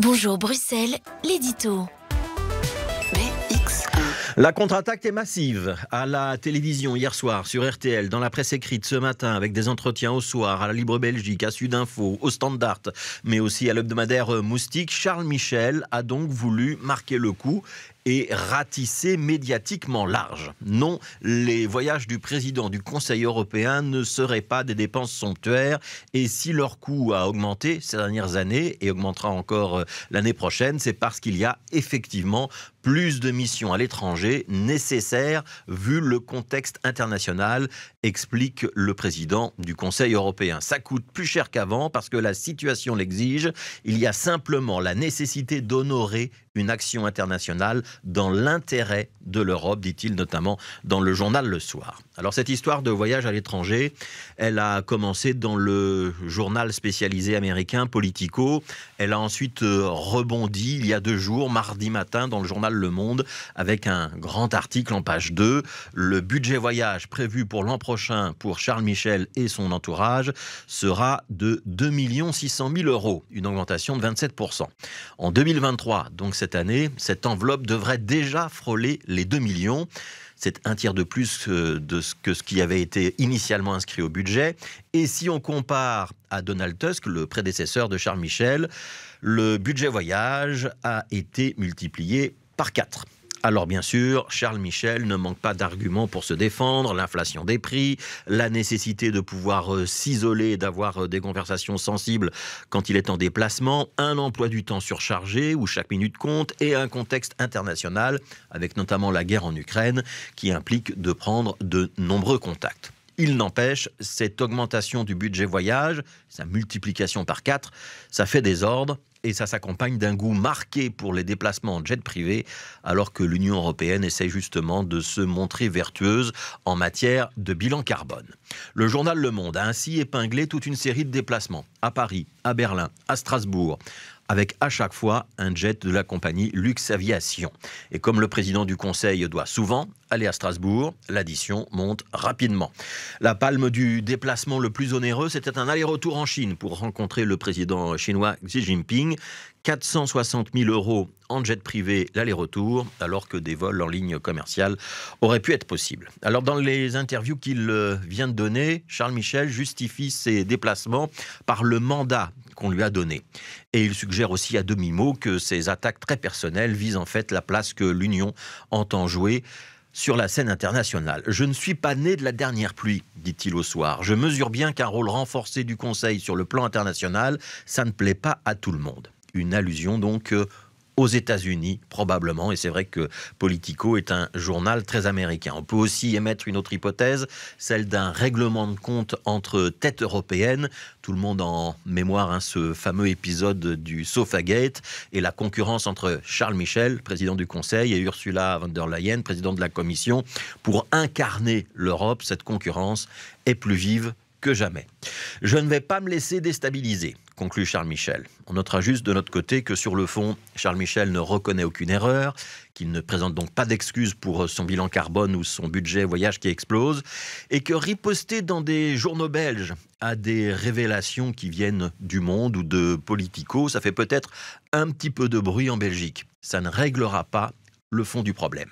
Bonjour Bruxelles, l'édito. E. La contre-attaque est massive à la télévision hier soir sur RTL, dans la presse écrite ce matin avec des entretiens au soir à la Libre Belgique, à Sud Info, au Standard, mais aussi à l'hebdomadaire Moustique. Charles Michel a donc voulu marquer le coup et ratissé médiatiquement large. Non, les voyages du président du Conseil européen ne seraient pas des dépenses somptuaires et si leur coût a augmenté ces dernières années et augmentera encore euh, l'année prochaine, c'est parce qu'il y a effectivement plus de missions à l'étranger nécessaires vu le contexte international, explique le président du Conseil européen. Ça coûte plus cher qu'avant parce que la situation l'exige. Il y a simplement la nécessité d'honorer une action internationale dans l'intérêt de l'Europe, dit-il notamment dans le journal Le Soir. Alors cette histoire de voyage à l'étranger, elle a commencé dans le journal spécialisé américain Politico. Elle a ensuite euh, rebondi il y a deux jours, mardi matin, dans le journal Le Monde, avec un grand article en page 2. Le budget voyage prévu pour l'an prochain pour Charles Michel et son entourage sera de 2 600 000 euros, une augmentation de 27 En 2023, donc cette cette année, cette enveloppe devrait déjà frôler les 2 millions. C'est un tiers de plus euh, de ce que ce qui avait été initialement inscrit au budget. Et si on compare à Donald Tusk, le prédécesseur de Charles Michel, le budget voyage a été multiplié par 4. Alors bien sûr, Charles Michel ne manque pas d'arguments pour se défendre, l'inflation des prix, la nécessité de pouvoir s'isoler euh, s'isoler, d'avoir euh, des conversations sensibles quand il est en déplacement, un emploi du temps surchargé où chaque minute compte et un contexte international avec notamment la guerre en Ukraine qui implique de prendre de nombreux contacts. Il n'empêche, cette augmentation du budget voyage, sa multiplication par quatre, ça fait des ordres et ça s'accompagne d'un goût marqué pour les déplacements en jet privé, alors que l'Union européenne essaie justement de se montrer vertueuse en matière de bilan carbone. Le journal Le Monde a ainsi épinglé toute une série de déplacements à Paris, à Berlin, à Strasbourg, avec à chaque fois un jet de la compagnie Luxaviation. Et comme le président du Conseil doit souvent aller à Strasbourg, l'addition monte rapidement. La palme du déplacement le plus onéreux, c'était un aller-retour en Chine pour rencontrer le président chinois Xi Jinping. 460 000 euros en jet privé l'aller-retour, alors que des vols en ligne commerciale auraient pu être possibles. Alors dans les interviews qu'il vient de donner, Charles Michel justifie ses déplacements par le mandat qu'on lui a donné. Et il suggère aussi à demi-mot que ces attaques très personnelles visent en fait la place que l'Union entend jouer sur la scène internationale. Je ne suis pas né de la dernière pluie, dit-il au soir. Je mesure bien qu'un rôle renforcé du Conseil sur le plan international, ça ne plaît pas à tout le monde. Une allusion donc aux États-Unis, probablement. Et c'est vrai que Politico est un journal très américain. On peut aussi émettre une autre hypothèse, celle d'un règlement de compte entre têtes européennes. Tout le monde en mémoire hein, ce fameux épisode du Sofagate et la concurrence entre Charles Michel, président du Conseil, et Ursula von der Leyen, présidente de la Commission, pour incarner l'Europe. Cette concurrence est plus vive que jamais. Je ne vais pas me laisser déstabiliser, conclut Charles Michel. On notera juste de notre côté que sur le fond, Charles Michel ne reconnaît aucune erreur, qu'il ne présente donc pas d'excuses pour son bilan carbone ou son budget voyage qui explose, et que riposter dans des journaux belges à des révélations qui viennent du monde ou de politicos, ça fait peut-être un petit peu de bruit en Belgique. Ça ne réglera pas le fond du problème.